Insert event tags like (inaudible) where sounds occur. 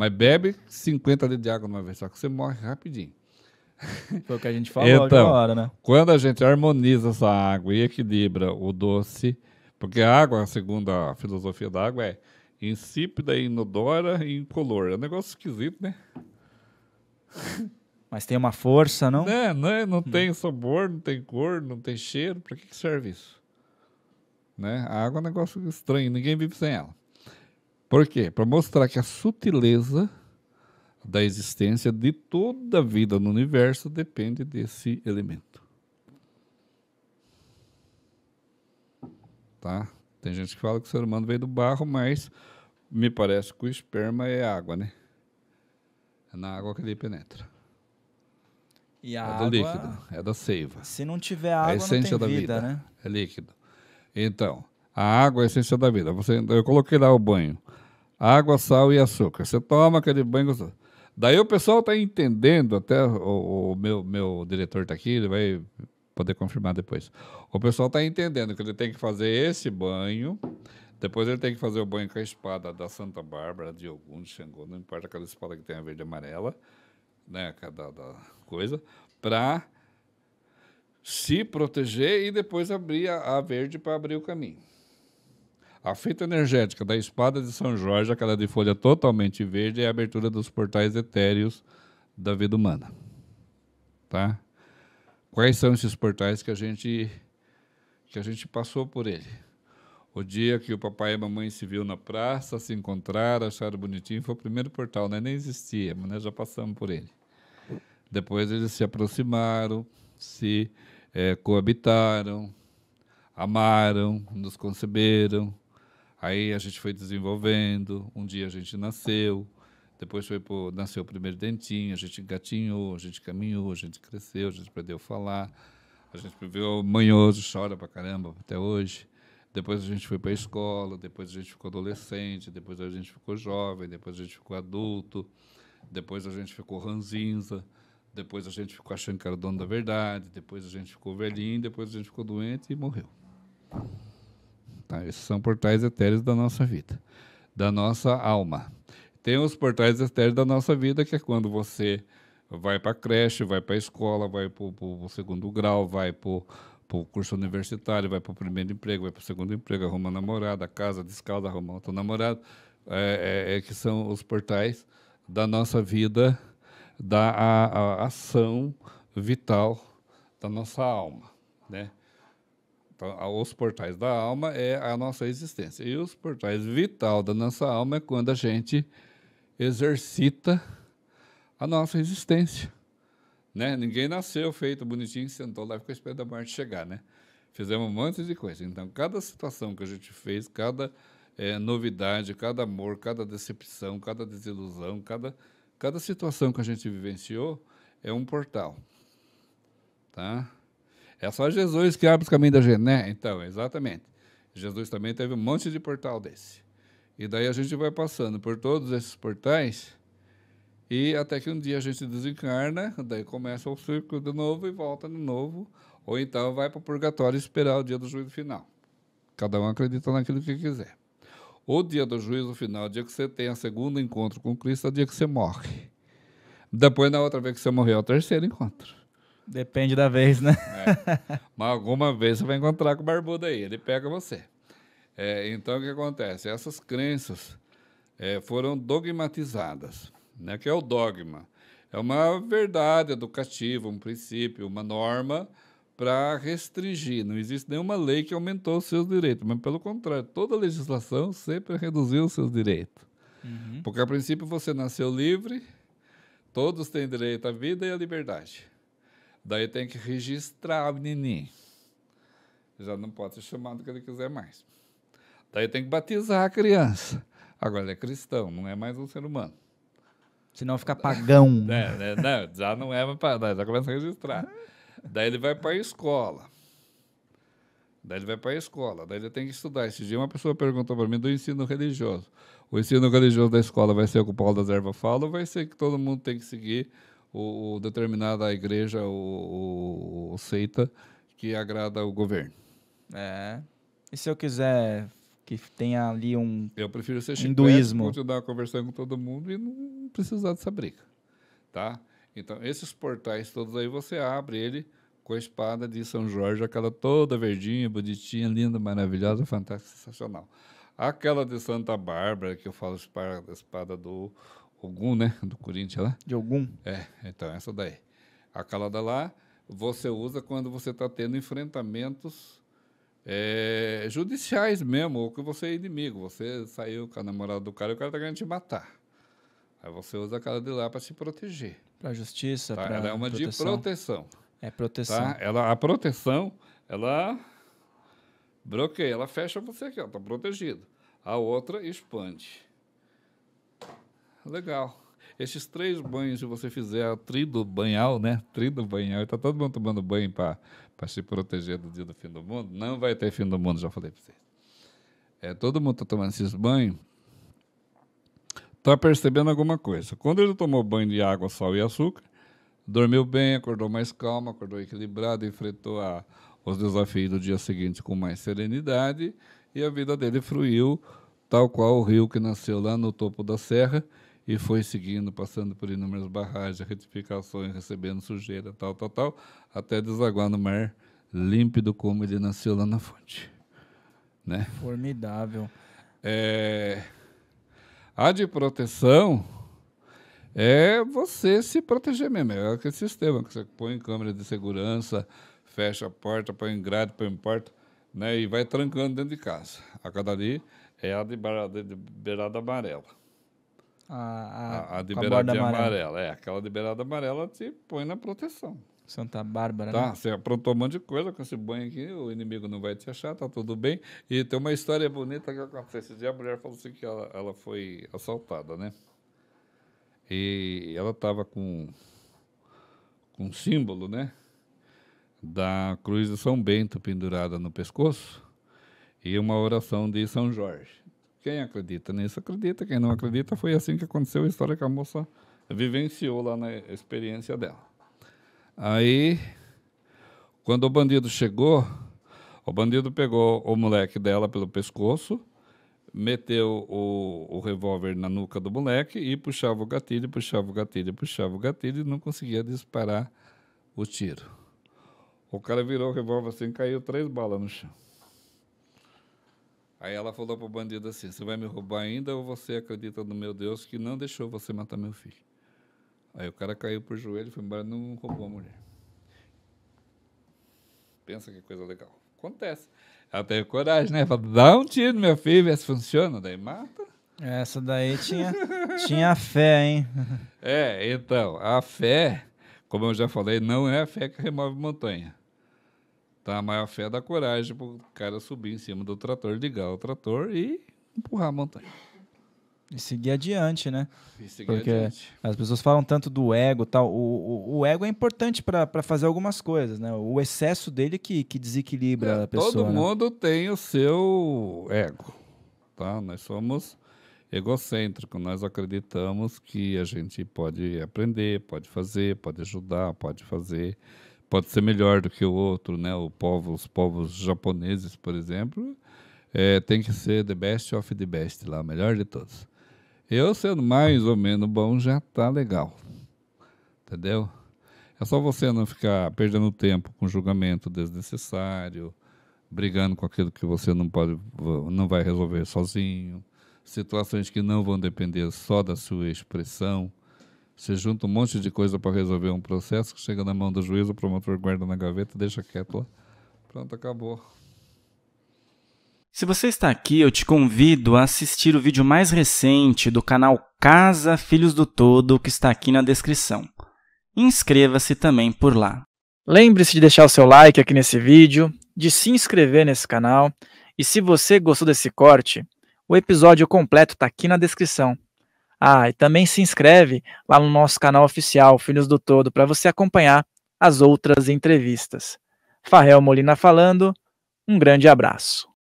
Mas bebe 50 litros de água numa vez, só que você morre rapidinho. Foi o que a gente falou então, hora, né? Quando a gente harmoniza essa água e equilibra o doce, porque a água, segundo a filosofia da água, é insípida, inodora e incolor. É um negócio esquisito, né? Mas tem uma força, não? É, é, não hum. tem sabor, não tem cor, não tem cheiro. Para que, que serve isso? Né? A água é um negócio estranho, ninguém vive sem ela. Por quê? Para mostrar que a sutileza da existência de toda a vida no universo depende desse elemento. Tá? Tem gente que fala que o ser humano veio do barro, mas me parece que o esperma é água, né? É na água que ele penetra. E a é água, do líquido, é da seiva. Se não tiver é água, a essência da vida, vida, né? É líquido. Então, a água é a essência da vida. Você, eu coloquei lá o banho água, sal e açúcar. Você toma aquele banho gostoso. Daí o pessoal está entendendo, até o, o, meu, meu diretor está aqui, ele vai poder confirmar depois. O pessoal está entendendo que ele tem que fazer esse banho, depois ele tem que fazer o banho com a espada da Santa Bárbara, de algum Xangô, não importa aquela espada que tem a verde e amarela, né, cada é da coisa, para se proteger e depois abrir a, a verde para abrir o caminho. A fita energética da espada de São Jorge, aquela de folha totalmente verde, é a abertura dos portais etéreos da vida humana. Tá? Quais são esses portais que a gente que a gente passou por ele? O dia que o papai e a mamãe se viu na praça, se encontraram, acharam bonitinho, foi o primeiro portal, né? nem existia, mas nós né, já passamos por ele. Depois eles se aproximaram, se é, coabitaram, amaram, nos conceberam, Aí a gente foi desenvolvendo, um dia a gente nasceu, depois foi pro, nasceu o primeiro dentinho, a gente gatinhou, a gente caminhou, a gente cresceu, a gente aprendeu a falar, a gente viveu manhoso, chora pra caramba até hoje. Depois a gente foi para a escola, depois a gente ficou adolescente, depois a gente ficou jovem, depois a gente ficou adulto, depois a gente ficou ranzinza, depois a gente ficou achando que era o dono da verdade, depois a gente ficou velhinho, depois a gente ficou doente e morreu. Tá? Esses são portais etéreos da nossa vida, da nossa alma. Tem os portais etéreos da nossa vida, que é quando você vai para a creche, vai para a escola, vai para o segundo grau, vai para o curso universitário, vai para o primeiro emprego, vai para o segundo emprego, arruma namorada, casa, descalça, arruma outro namorado. É, é, é, que são os portais da nossa vida, da a, a ação vital da nossa alma, né? Então, os portais da alma é a nossa existência. E os portais vital da nossa alma é quando a gente exercita a nossa existência. Né? Ninguém nasceu feito bonitinho, sentou lá e ficou esperando a morte chegar. Né? Fizemos um monte de coisa. Então, cada situação que a gente fez, cada é, novidade, cada amor, cada decepção, cada desilusão, cada, cada situação que a gente vivenciou é um portal. Tá? É só Jesus que abre os caminhos da gente, né? Então, exatamente. Jesus também teve um monte de portal desse. E daí a gente vai passando por todos esses portais e até que um dia a gente desencarna, daí começa o círculo de novo e volta de novo, ou então vai para o purgatório esperar o dia do juízo final. Cada um acredita naquilo que quiser. O dia do juízo final, o dia que você tem a segundo encontro com Cristo, é o dia que você morre. Depois, na outra vez que você morreu, é o terceiro encontro. Depende da vez, né? É. Mas alguma vez você vai encontrar com o barbudo aí, ele pega você. É, então, o que acontece? Essas crenças é, foram dogmatizadas, né? que é o dogma. É uma verdade educativa, um princípio, uma norma para restringir. Não existe nenhuma lei que aumentou os seus direitos, mas, pelo contrário, toda legislação sempre reduziu os seus direitos. Uhum. Porque, a princípio, você nasceu livre, todos têm direito à vida e à liberdade. Daí tem que registrar o menininho. Já não pode ser chamado o que ele quiser mais. Daí tem que batizar a criança. Agora ele é cristão, não é mais um ser humano. Senão fica pagão. (laughs) É, né, não, já não é mais para. Já começa a registrar. Daí ele vai para a escola. Daí ele vai para a escola, daí ele tem que estudar. Esse dia uma pessoa perguntou para mim do ensino religioso. O ensino religioso da escola vai ser o que o Paulo da Ervas fala ou vai ser que todo mundo tem que seguir o ou determinada igreja ou, seita que agrada o governo. É. E se eu quiser que tenha ali um Eu prefiro ser hinduísmo. continuar conversando com todo mundo e não precisar dessa briga, tá? Então, esses portais todos aí, você abre ele com a espada de São Jorge, aquela toda verdinha, bonitinha, linda, maravilhosa, fantástica, sensacional. Aquela de Santa Bárbara, que eu falo espada, espada do Ogum, né? Do Corinthians lá. De algum. É, então, essa daí. A calada lá você usa quando você está tendo enfrentamentos é, judiciais mesmo, ou que você é inimigo. Você saiu com a namorada do cara e o cara está querendo te matar. Aí você usa a calada lá para se proteger. Para a justiça, tá? para Ela é uma proteção. de proteção. É proteção. Tá? Ela, a proteção, ela bloqueia, ela fecha você aqui, ó, tá protegido. A outra expande. Legal. Esses três banhos que você fizer, trido banhal, né? Trido banhal, está todo mundo tomando banho para se proteger do dia do fim do mundo. Não vai ter fim do mundo, já falei para vocês. É, todo mundo está tomando esses banhos, está percebendo alguma coisa. Quando ele tomou banho de água, sal e açúcar, dormiu bem, acordou mais calmo, acordou equilibrado, enfrentou a, os desafios do dia seguinte com mais serenidade e a vida dele fruiu tal qual o rio que nasceu lá no topo da serra e foi seguindo, passando por inúmeras barragens, retificações, recebendo sujeira, tal, tal, tal, até desaguar no mar límpido como ele nasceu lá na fonte. Né? Formidável. É, a de proteção é você se proteger mesmo. É aquele sistema que você põe câmera de segurança, fecha a porta, põe grade, põe porta, né? E vai trancando dentro de casa. A cada ali é a de beirada, de beirada amarela. A, a, a de amarela. amarela. É, aquela de beirada amarela te põe na proteção. Santa Bárbara. Tá, né? você aprontou um monte de coisa com esse banho aqui, o inimigo não vai te achar, tá tudo bem. E tem uma história bonita que aconteceu esse dia, a mulher falou assim que ela, ela foi assaltada, né? E ela estava com, com um símbolo, né? Da Cruz de São Bento pendurada no pescoço e uma oração de São Jorge. Quem acredita nisso, acredita. Quem não acredita, foi assim que aconteceu a história que a moça vivenciou lá na experiência dela. Aí, quando o bandido chegou, o bandido pegou o moleque dela pelo pescoço, meteu o, o revólver na nuca do moleque e puxava o gatilho, puxava o gatilho, puxava o gatilho e não conseguia disparar o tiro. O cara virou o revólver assim, caiu três balas no chão. Aí ela falou pro bandido assim: Você vai me roubar ainda ou você acredita no meu Deus que não deixou você matar meu filho? Aí o cara caiu por joelho e foi embora não roubou a mulher. Pensa que coisa legal. Acontece. Ela teve coragem, né? Fala, dá um tiro, meu filho, ver se funciona. Daí mata. Essa daí tinha, (laughs) tinha fé, hein? É, então, a fé, como eu já falei, não é a fé que remove montanha. Então a maior fé é da coragem pro cara subir em cima do trator, ligar o trator e empurrar a montanha. E seguir adiante, né? E seguir Porque adiante. as pessoas falam tanto do ego tal. O, o, o ego é importante para fazer algumas coisas, né? O excesso dele que, que desequilibra é, a pessoa. Todo né? mundo tem o seu ego, tá? Nós somos egocêntricos. Nós acreditamos que a gente pode aprender, pode fazer, pode ajudar, pode fazer pode ser melhor do que o outro, né? O povo, os povos japoneses, por exemplo, é, tem que ser the best of the best lá, melhor de todos. Eu sendo mais ou menos bom já tá legal, entendeu? É só você não ficar perdendo tempo com julgamento desnecessário, brigando com aquilo que você não pode, não vai resolver sozinho, situações que não vão depender só da sua expressão você junta um monte de coisa para resolver um processo que chega na mão do juiz, o promotor guarda na gaveta, deixa quieto lá. Pronto, acabou. Se você está aqui, eu te convido a assistir o vídeo mais recente do canal Casa Filhos do Todo, que está aqui na descrição. Inscreva-se também por lá. Lembre-se de deixar o seu like aqui nesse vídeo, de se inscrever nesse canal, e se você gostou desse corte, o episódio completo está aqui na descrição. Ah, e também se inscreve lá no nosso canal oficial Filhos do Todo para você acompanhar as outras entrevistas. Farrell Molina falando, um grande abraço.